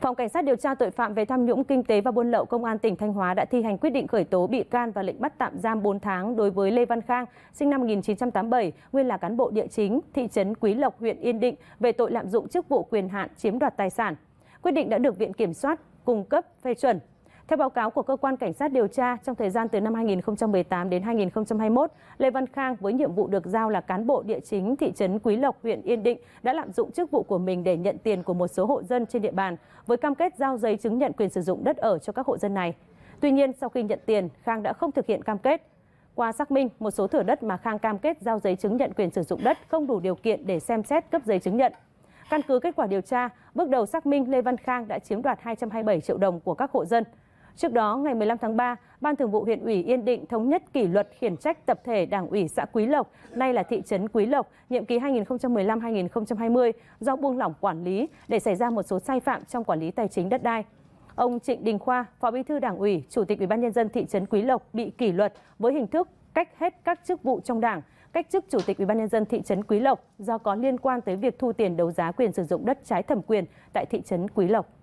Phòng Cảnh sát điều tra tội phạm về tham nhũng kinh tế và buôn lậu Công an tỉnh Thanh Hóa đã thi hành quyết định khởi tố bị can và lệnh bắt tạm giam 4 tháng đối với Lê Văn Khang, sinh năm 1987, nguyên là cán bộ địa chính thị trấn Quý Lộc, huyện Yên Định về tội lạm dụng chức vụ quyền hạn chiếm đoạt tài sản. Quyết định đã được Viện Kiểm soát cung cấp phê chuẩn. Theo báo cáo của cơ quan cảnh sát điều tra, trong thời gian từ năm 2018 đến 2021, Lê Văn Khang với nhiệm vụ được giao là cán bộ địa chính thị trấn Quý Lộc, huyện Yên Định đã lạm dụng chức vụ của mình để nhận tiền của một số hộ dân trên địa bàn với cam kết giao giấy chứng nhận quyền sử dụng đất ở cho các hộ dân này. Tuy nhiên, sau khi nhận tiền, Khang đã không thực hiện cam kết. Qua xác minh, một số thửa đất mà Khang cam kết giao giấy chứng nhận quyền sử dụng đất không đủ điều kiện để xem xét cấp giấy chứng nhận. Căn cứ kết quả điều tra, bước đầu xác minh Lê Văn Khang đã chiếm đoạt 227 triệu đồng của các hộ dân. Trước đó, ngày 15 tháng 3, Ban Thường vụ huyện ủy Yên Định thống nhất kỷ luật khiển trách tập thể Đảng ủy xã Quý Lộc, nay là thị trấn Quý Lộc, nhiệm kỳ 2015-2020 do buông lỏng quản lý để xảy ra một số sai phạm trong quản lý tài chính đất đai. Ông Trịnh Đình Khoa, Phó Bí thư Đảng ủy, Chủ tịch Ủy ban nhân dân thị trấn Quý Lộc bị kỷ luật với hình thức cách hết các chức vụ trong Đảng, cách chức Chủ tịch Ủy ban nhân dân thị trấn Quý Lộc do có liên quan tới việc thu tiền đấu giá quyền sử dụng đất trái thẩm quyền tại thị trấn Quý Lộc.